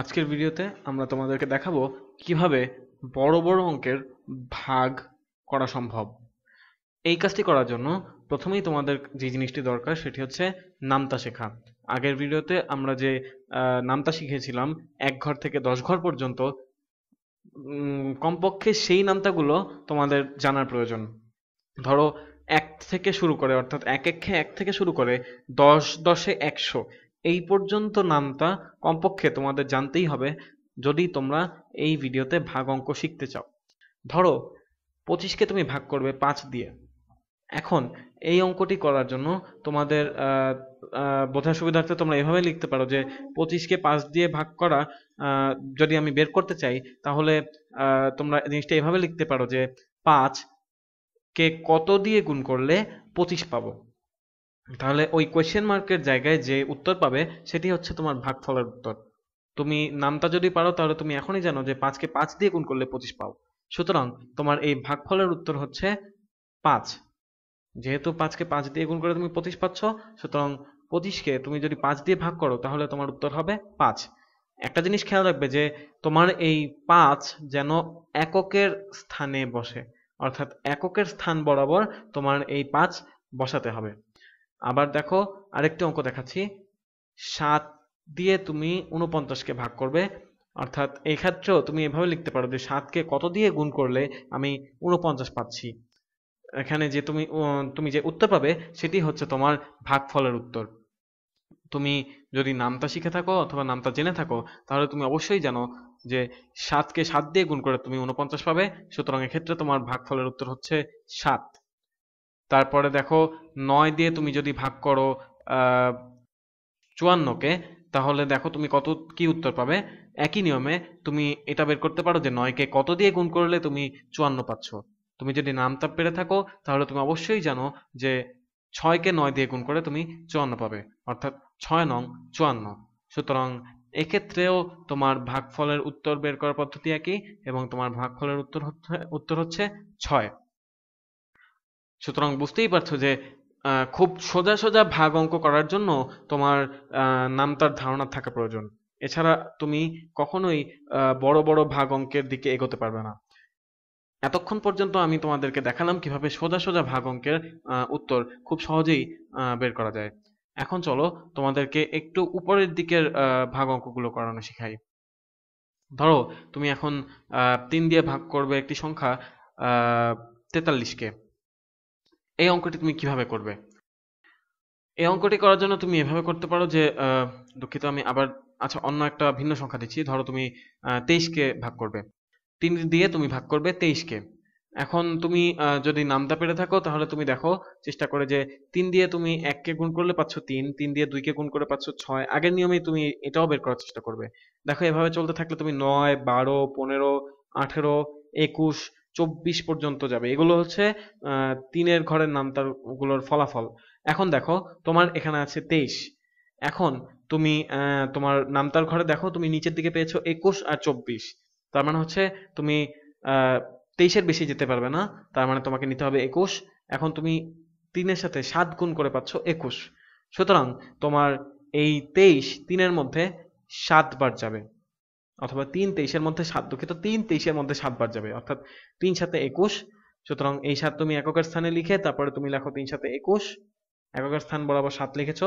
আজকের ভিডিওতে আমরা তোমাদেরকে দেখাবো কিভাবে বড় বড় অঙ্কের ভাগ করা সম্ভব এই কাজটি করার জন্য প্রথমেই তোমাদের যে জিনিসটি দরকার সেটি হচ্ছে নামতা শেখা আগের ভিডিওতে আমরা যে নামতা শিখেছিলাম এক ঘর থেকে দশ ঘর পর্যন্ত কমপক্ষে সেই নামতাগুলো তোমাদের জানার প্রয়োজন ধরো এক থেকে শুরু করে অর্থাৎ এক এক এক থেকে শুরু করে দশ দশে একশো এই পর্যন্ত নামটা কমপক্ষে তোমাদের জানতেই হবে যদি তোমরা এই ভিডিওতে ভাগ অঙ্ক শিখতে চাও ধরো পঁচিশকে তুমি ভাগ করবে পাঁচ দিয়ে এখন এই অঙ্কটি করার জন্য তোমাদের বোঝার সুবিধার্থে তোমরা এভাবে লিখতে পারো যে পঁচিশকে পাঁচ দিয়ে ভাগ করা যদি আমি বের করতে চাই তাহলে তোমরা জিনিসটা এভাবে লিখতে পারো যে পাঁচ কে কত দিয়ে গুণ করলে পঁচিশ পাবো তাহলে ওই কোয়েশ্চেন মার্কের জায়গায় যে উত্তর পাবে সেটি হচ্ছে তোমার ভাগফলের উত্তর তুমি নামটা যদি পারো তাহলে তুমি এখনই জানো যে পাঁচকে পাঁচ দিয়ে গুণ করলে পঁচিশ পাও সুতরাং তোমার এই ভাগফলের উত্তর হচ্ছে পাঁচ যেহেতু পাঁচকে পাঁচ দিয়ে গুণ করে তুমি পঁচিশ পাচ্ছ সুতরাং পঁচিশকে তুমি যদি পাঁচ দিয়ে ভাগ করো তাহলে তোমার উত্তর হবে পাঁচ একটা জিনিস খেয়াল রাখবে যে তোমার এই পাঁচ যেন এককের স্থানে বসে অর্থাৎ এককের স্থান বরাবর তোমার এই পাঁচ বসাতে হবে আবার দেখো আরেকটি অঙ্ক দেখাচ্ছি সাত দিয়ে তুমি উনপঞ্চাশকে ভাগ করবে অর্থাৎ এই ক্ষেত্রে তুমি এভাবে লিখতে পারো যে সাতকে কত দিয়ে গুণ করলে আমি উনপঞ্চাশ পাচ্ছি এখানে যে তুমি তুমি যে উত্তর পাবে সেটি হচ্ছে তোমার ভাগফলের উত্তর তুমি যদি নামটা শিখে থাকো অথবা নামটা জেনে থাকো তাহলে তুমি অবশ্যই জানো যে সাতকে সাত দিয়ে গুণ করে তুমি উনপঞ্চাশ পাবে সুতরাং এক্ষেত্রে তোমার ভাগফলের উত্তর হচ্ছে সাত তারপরে দেখো নয় দিয়ে তুমি যদি ভাগ করো চুয়ান্নকে তাহলে দেখো তুমি কত কি উত্তর পাবে একই নিয়মে তুমি এটা বের করতে পারো যে নয়কে কত দিয়ে গুণ করলে তুমি চুয়ান্ন পাচ্ছ তুমি যদি নামটা পেরে থাকো তাহলে তুমি অবশ্যই জানো যে ছয়কে নয় দিয়ে গুণ করে তুমি চুয়ান্ন পাবে অর্থাৎ ছয় নং চুয়ান্ন সুতরাং এক্ষেত্রেও তোমার ভাগফলের উত্তর বের করার পদ্ধতি একই এবং তোমার ভাগফলের উত্তর উত্তর হচ্ছে ছয় সুতরাং বুঝতেই পারছো যে খুব সোজা সোজা ভাগ অঙ্ক করার জন্য তোমার নামতার ধারণা থাকা প্রয়োজন এছাড়া তুমি কখনোই বড় বড় ভাগ অঙ্কের দিকে এগোতে পারবে না এতক্ষণ পর্যন্ত আমি তোমাদেরকে দেখালাম কিভাবে সোজা সোজা ভাগ অঙ্কের উত্তর খুব সহজেই বের করা যায় এখন চলো তোমাদেরকে একটু উপরের দিকের ভাগ অঙ্কগুলো করানো শেখাই ধরো তুমি এখন তিন দিয়ে ভাগ করবে একটি সংখ্যা তেতাল্লিশকে এই অঙ্কটি তুমি কিভাবে করবে এই অঙ্কটি করার জন্য তুমি এভাবে করতে পারো যে দুঃখিত আমি আবার আচ্ছা অন্য একটা ভিন্ন সংখ্যা দিচ্ছি ধরো তুমি তেইশকে ভাগ করবে তিন দিয়ে তুমি ভাগ করবে তেইশকে এখন তুমি যদি নামটা পেরে থাকো তাহলে তুমি দেখো চেষ্টা করে যে তিন দিয়ে তুমি এককে গুণ করলে পাচ্ছ তিন তিন দিয়ে দুইকে গুণ করে পাচ্ছ ছয় আগের নিয়মেই তুমি এটাও বের করার চেষ্টা করবে দেখো এভাবে চলতে থাকলে তুমি নয় বারো পনেরো আঠেরো একুশ চব্বিশ পর্যন্ত যাবে এগুলো হচ্ছে তিনের ঘরের ওগুলোর ফলাফল এখন দেখো তোমার এখানে আছে তেইশ এখন তুমি তোমার নামতার ঘরে দেখো তুমি নিচের দিকে পেয়েছো একুশ আর চব্বিশ তার মানে হচ্ছে তুমি তেইশের বেশি যেতে পারবে না তার মানে তোমাকে নিতে হবে একুশ এখন তুমি তিনের সাথে সাত গুণ করে পাচ্ছ একুশ সুতরাং তোমার এই তেইশ তিনের মধ্যে সাতবার যাবে অথবা তিন তেইশের মধ্যে সাত দুঃখিত তিন তেইশের মধ্যে সাতবার যাবে অর্থাৎ তিন সাথে একুশ সুতরাং এই সাত তুমি এককের স্থানে লিখে তারপরে তুমি লেখো তিন সাথে একুশ এককের স্থান বরাবর সাত লিখেছ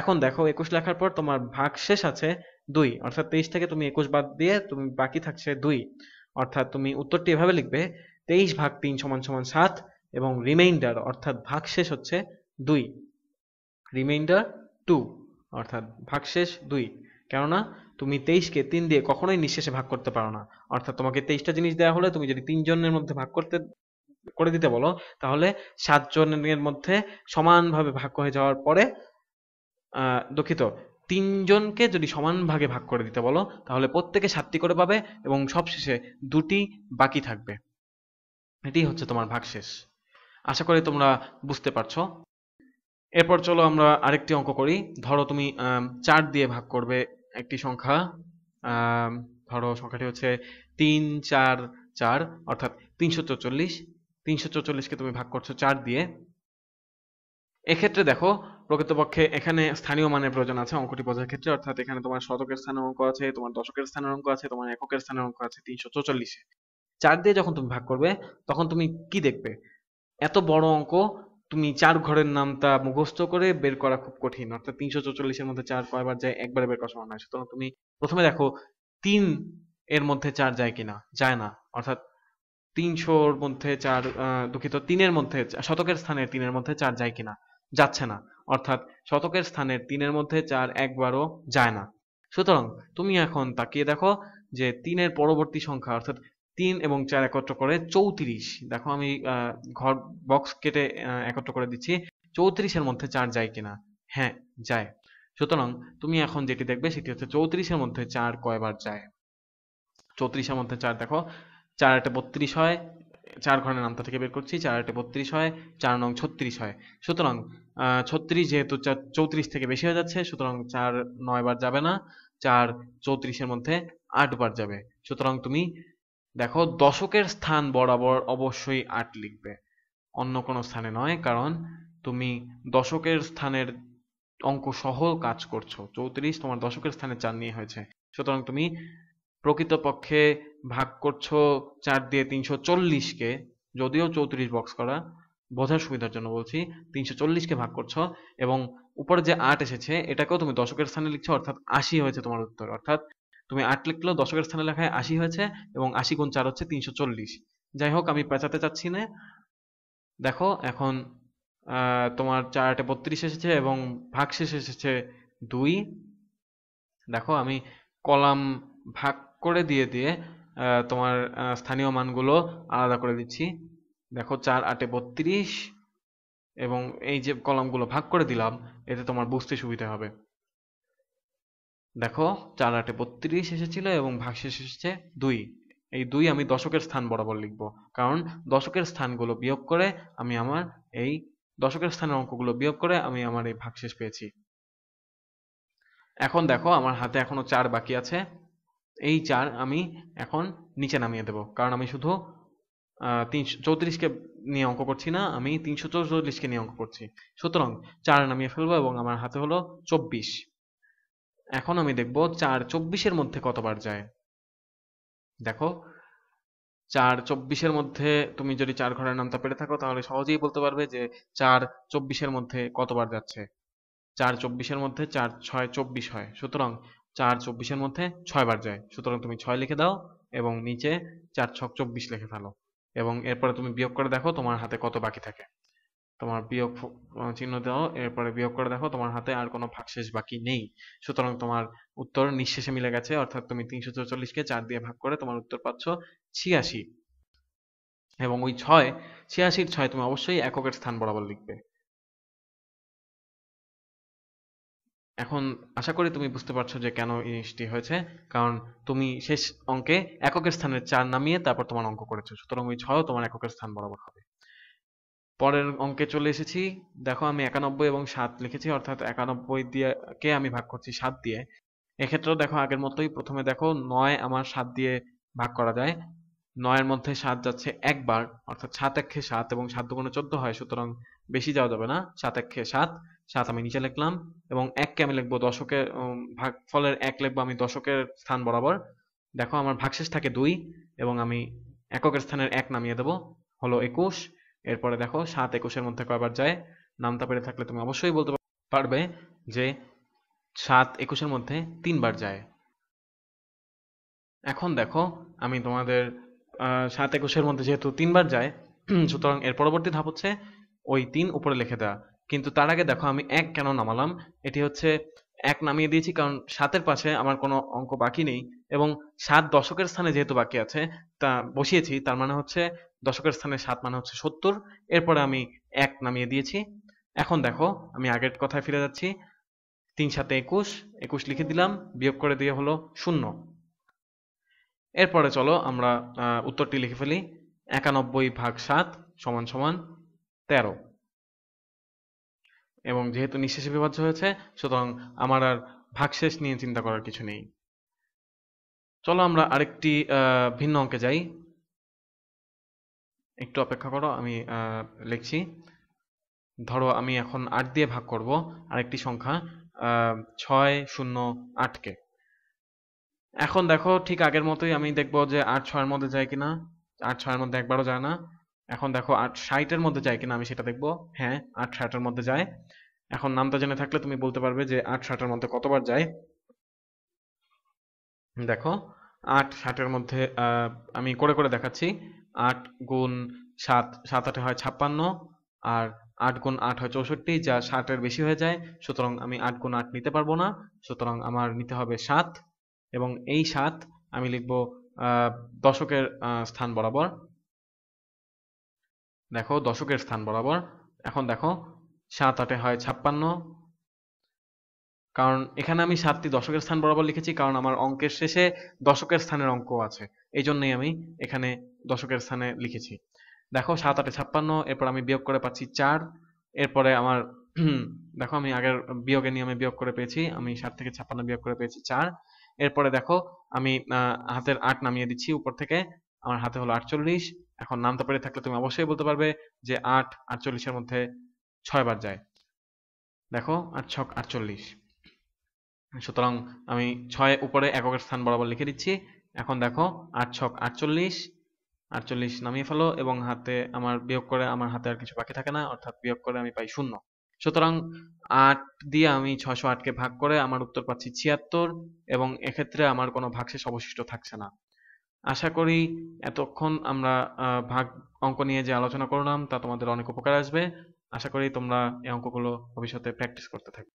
এখন দেখো একুশ লেখার পর তোমার ভাগ শেষ আছে দুই অর্থাৎ তেইশ থেকে তুমি একুশ বাদ দিয়ে তুমি বাকি থাকছে দুই অর্থাৎ তুমি উত্তরটি এভাবে লিখবে তেইশ ভাগ তিন সমান সমান সাত এবং রিমাইন্ডার অর্থাৎ ভাগশেষ হচ্ছে দুই রিমাইন্ডার টু অর্থাৎ ভাগশেষ দুই কেননা তুমি তেইশকে তিন দিয়ে কখনোই নিঃশেষে ভাগ করতে পারো না অর্থাৎ তোমাকে তেইশটা জিনিস দেওয়া হলে তুমি যদি তিনজনের মধ্যে ভাগ করতে করে দিতে বলো তাহলে সাতজনের মধ্যে সমানভাবে ভাগ হয়ে যাওয়ার পরে দুঃখিত তিনজনকে যদি সমান ভাগে ভাগ করে দিতে বলো তাহলে প্রত্যেকে সাতটি করে পাবে এবং সবশেষে দুটি বাকি থাকবে এটি হচ্ছে তোমার ভাগ শেষ আশা করি তোমরা বুঝতে পারছো এরপর চলো আমরা আরেকটি অঙ্ক করি ধরো তুমি চার দিয়ে ভাগ করবে একটি সংখ্যা ধরো সংখ্যাটি হচ্ছে তিন চার চার অর্থাৎ তিনশো চৌচল্লিশ তিনশো চৌচল্লিশকে তুমি ভাগ করছো চার দিয়ে এক্ষেত্রে দেখো প্রকৃতপক্ষে এখানে স্থানীয় মানের প্রয়োজন আছে অঙ্কটি বোঝার ক্ষেত্রে অর্থাৎ এখানে তোমার শতকের স্থানের অঙ্ক আছে তোমার দশকের স্থানের অঙ্ক আছে তোমার এককের স্থানের অঙ্ক আছে তিনশো চৌচল্লিশে চার দিয়ে যখন তুমি ভাগ করবে তখন তুমি কি দেখবে এত বড় অঙ্ক তুমি চার ঘরের নামটা মুখস্থ করে বের করা খুব কঠিন অর্থাৎ তিনশো চৌচল্লিশের মধ্যে চার কয়বার যায় একবারে বের করা সম্ভব নয় সুতরাং তুমি প্রথমে দেখো তিন এর মধ্যে চার যায় কিনা যায় না অর্থাৎ তিনশোর মধ্যে চার দুঃখিত তিনের মধ্যে শতকের স্থানে তিনের মধ্যে চার যায় কিনা যাচ্ছে না অর্থাৎ শতকের স্থানে তিনের মধ্যে চার একবারও যায় না সুতরাং তুমি এখন তাকিয়ে দেখো যে তিনের পরবর্তী সংখ্যা অর্থাৎ তিন এবং চার একত্র করে চৌত্রিশ দেখো আমি ঘর বক্স কেটে একত্র করে দিচ্ছি চৌত্রিশের মধ্যে চার যায় কিনা হ্যাঁ যায় সুতরাং তুমি এখন যেটি দেখবে সেটি হচ্ছে চৌত্রিশের মধ্যে চার কয়বার যায় চৌত্রিশের মধ্যে চার দেখো চার আটে বত্রিশ হয় চার ঘরের নামটা থেকে বের করছি চার আটে বত্রিশ হয় চার নং ছত্রিশ হয় সুতরাং ছত্রিশ যেহেতু চৌত্রিশ থেকে বেশি হয়ে যাচ্ছে সুতরাং চার নয় বার যাবে না চার চৌত্রিশের মধ্যে আট বার যাবে সুতরাং তুমি দেখো দশকের স্থান বরাবর অবশ্যই আট লিখবে অন্য কোনো স্থানে নয় কারণ তুমি দশকের স্থানের অঙ্ক সহ কাজ করছো চৌত্রিশ তোমার দশকের স্থানে চার নিয়ে হয়েছে সুতরাং তুমি প্রকৃতপক্ষে ভাগ করছো চার দিয়ে তিনশো চল্লিশকে যদিও চৌত্রিশ বক্স করা বোঝার সুবিধার জন্য বলছি তিনশো চল্লিশকে ভাগ করছো এবং উপরে যে আট এসেছে এটাকেও তুমি দশকের স্থানে লিখছো অর্থাৎ আশি হয়েছে তোমার উত্তর অর্থাৎ তুমি আট লিখলেও দশকের স্থানে লেখায় আশি হয়েছে এবং আশি গুণ চার হচ্ছে তিনশো চল্লিশ যাই হোক আমি পেঁচাতে চাচ্ছি না দেখো এখন তোমার চার আটে বত্রিশ এসেছে এবং ভাগ শেষ এসেছে দুই দেখো আমি কলাম ভাগ করে দিয়ে দিয়ে তোমার স্থানীয় মানগুলো আলাদা করে দিচ্ছি দেখো চার আটে বত্রিশ এবং এই যে কলামগুলো ভাগ করে দিলাম এতে তোমার বুঝতে সুবিধা হবে দেখো চার আটে বত্রিশ এসেছিল এবং ভাগশেষ এসেছে দুই এই দুই আমি দশকের স্থান বরাবর লিখব কারণ দশকের স্থানগুলো বিয়োগ করে আমি আমার এই দশকের স্থানের অঙ্কগুলো বিয়োগ করে আমি আমার এই ভাগশেষ পেয়েছি এখন দেখো আমার হাতে এখনো চার বাকি আছে এই চার আমি এখন নিচে নামিয়ে দেব কারণ আমি শুধু তিনশো চৌত্রিশকে নিয়ে অঙ্ক করছি না আমি তিনশো চৌচল্লিশকে নিয়ে অঙ্ক করছি সুতরাং চার নামিয়ে ফেলবো এবং আমার হাতে হলো চব্বিশ এখন আমি দেখব চার চব্বিশের মধ্যে কতবার যায় দেখো চার চব্বিশের মধ্যে তুমি যদি চার ঘরের নামটা পেরে থাকো তাহলে সহজেই বলতে পারবে যে চার চব্বিশের মধ্যে কতবার যাচ্ছে চার চব্বিশের মধ্যে চার ছয় চব্বিশ হয় সুতরাং চার চব্বিশের মধ্যে ছয়বার যায় সুতরাং তুমি ছয় লিখে দাও এবং নিচে চার ছক চব্বিশ লিখে ফেলো এবং এরপরে তুমি বিয়োগ করে দেখো তোমার হাতে কত বাকি থাকে তোমার বিয়োগ চিহ্ন দাও এরপরে বিয়োগ করে দেখো তোমার হাতে আর কোনো ভাগশেষ বাকি নেই সুতরাং তোমার উত্তর নিঃশেষে মিলে গেছে অর্থাৎ তুমি তিনশো চৌচল্লিশকে চার দিয়ে ভাগ করে তোমার উত্তর পাচ্ছ ছিয়াশি এবং ওই ছয় ছিয়াশির ছয় তুমি অবশ্যই এককের স্থান বরাবর লিখবে এখন আশা করি তুমি বুঝতে পারছো যে কেন জিনিসটি হয়েছে কারণ তুমি শেষ অঙ্কে এককের স্থানের চার নামিয়ে তারপর তোমার অঙ্ক করেছো সুতরাং ওই ছয় তোমার এককের স্থান বরাবর হবে পরের অঙ্কে চলে এসেছি দেখো আমি একানব্বই এবং সাত লিখেছি অর্থাৎ একানব্বই দিয়ে কে আমি ভাগ করছি সাত দিয়ে এক্ষেত্রেও দেখো আগের মতোই প্রথমে দেখো নয় আমার সাত দিয়ে ভাগ করা যায় নয়ের মধ্যে সাত যাচ্ছে একবার অর্থাৎ সাত একে সাত এবং সাত দুগুণে চোদ্দ হয় সুতরাং বেশি যাওয়া যাবে না সাত একে সাত সাত আমি নিচে লিখলাম এবং এককে আমি লিখবো দশকের ভাগ ফলের এক লিখবো আমি দশকের স্থান বরাবর দেখো আমার ভাগশেষ থাকে দুই এবং আমি এককের স্থানের এক নামিয়ে দেবো হলো একুশ এরপরে দেখো সাত একুশের মধ্যে কয়বার যায় নামতা পেরে থাকলে তুমি অবশ্যই বলতে পারবে যে সাত একুশের মধ্যে তিনবার যায় এখন দেখো আমি তোমাদের সাত একুশের মধ্যে যেহেতু তিনবার যায় সুতরাং এর পরবর্তী ধাপ হচ্ছে ওই তিন উপরে লিখে দেওয়া কিন্তু তার আগে দেখো আমি এক কেন নামালাম এটি হচ্ছে এক নামিয়ে দিয়েছি কারণ সাতের পাশে আমার কোনো অঙ্ক বাকি নেই এবং সাত দশকের স্থানে যেহেতু বাকি আছে তা বসিয়েছি তার মানে হচ্ছে দশকের স্থানে সাত মানে হচ্ছে সত্তর এরপরে আমি এক নামিয়ে দিয়েছি এখন দেখো আমি আগের কথায় ফিরে যাচ্ছি তিন সাথে একুশ একুশ লিখে দিলাম বিয়োগ করে দিয়ে হলো শূন্য এরপরে চলো আমরা উত্তরটি লিখে ফেলি একানব্বই ভাগ সাত সমান সমান তেরো এবং যেহেতু নিঃশেষে বিভাজ্য হয়েছে সুতরাং আমার আর ভাগশেষ নিয়ে চিন্তা করার কিছু নেই চলো আমরা আরেকটি ভিন্ন অঙ্কে যাই একটু অপেক্ষা করো আমি লিখছি ধরো আমি এখন আট দিয়ে ভাগ করব আরেকটি সংখ্যা ছয় শূন্য আটকে এখন দেখো ঠিক আগের মতোই আমি দেখব যে আট ছয়ের মধ্যে যায় কিনা আট ছয়ের মধ্যে একবারও যায় না এখন দেখো আট ষাটের মধ্যে যায় কিনা আমি সেটা দেখবো হ্যাঁ আট ষাটের মধ্যে যায় এখন নামটা জেনে থাকলে তুমি বলতে পারবে যে আট ষাটের মধ্যে কতবার যায় দেখো আট ষাটের মধ্যে আমি করে করে দেখাচ্ছি আট গুণ সাত সাত আটে হয় ছাপ্পান্ন আর আট গুণ আট হয় চৌষট্টি যা ষাটের বেশি হয়ে যায় সুতরাং আমি আট গুণ আট নিতে পারবো না সুতরাং আমার নিতে হবে সাত এবং এই সাত আমি লিখব দশকের স্থান বরাবর দেখো দশকের স্থান বরাবর এখন দেখো সাত আটে হয় ছাপ্পান্ন কারণ এখানে আমি সাতটি দশকের স্থান বরাবর লিখেছি কারণ আমার অঙ্কের শেষে দশকের স্থানের অঙ্ক আছে এই জন্যই আমি এখানে দশকের স্থানে লিখেছি দেখো সাত আটে ছাপ্পান্ন এরপর আমি বিয়োগ করে পাচ্ছি চার এরপরে আমার দেখো আমি আগের বিয়োগে নিয়ে আমি বিয়োগ করে পেয়েছি আমি সাত থেকে ছাপ্পান্ন বিয়োগ করে পেয়েছি চার এরপরে দেখো আমি হাতের আট নামিয়ে দিচ্ছি উপর থেকে আমার হাতে হলো আটচল্লিশ এখন নামতা পেরে থাকলে তুমি অবশ্যই বলতে পারবে যে আট আটচল্লিশের মধ্যে ছয়বার যায় দেখো আট ছক আটচল্লিশ সুতরাং আমি ছয় উপরে এককের স্থান বরাবর লিখে দিচ্ছি এখন দেখো আট ছক আটচল্লিশ আটচল্লিশ নামিয়ে ফেলো এবং হাতে আমার বিয়োগ করে আমার হাতে আর কিছু বাকি থাকে না অর্থাৎ বিয়োগ করে আমি পাই শূন্য সুতরাং আট দিয়ে আমি ছয়শো আটকে ভাগ করে আমার উত্তর পাচ্ছি ছিয়াত্তর এবং এক্ষেত্রে আমার কোনো ভাগশেষ অবশিষ্ট থাকছে না আশা করি এতক্ষণ আমরা ভাগ অঙ্ক নিয়ে যে আলোচনা করলাম তা তোমাদের অনেক উপকার আসবে আশা করি তোমরা এই অঙ্কগুলো ভবিষ্যতে প্র্যাকটিস করতে থাকবে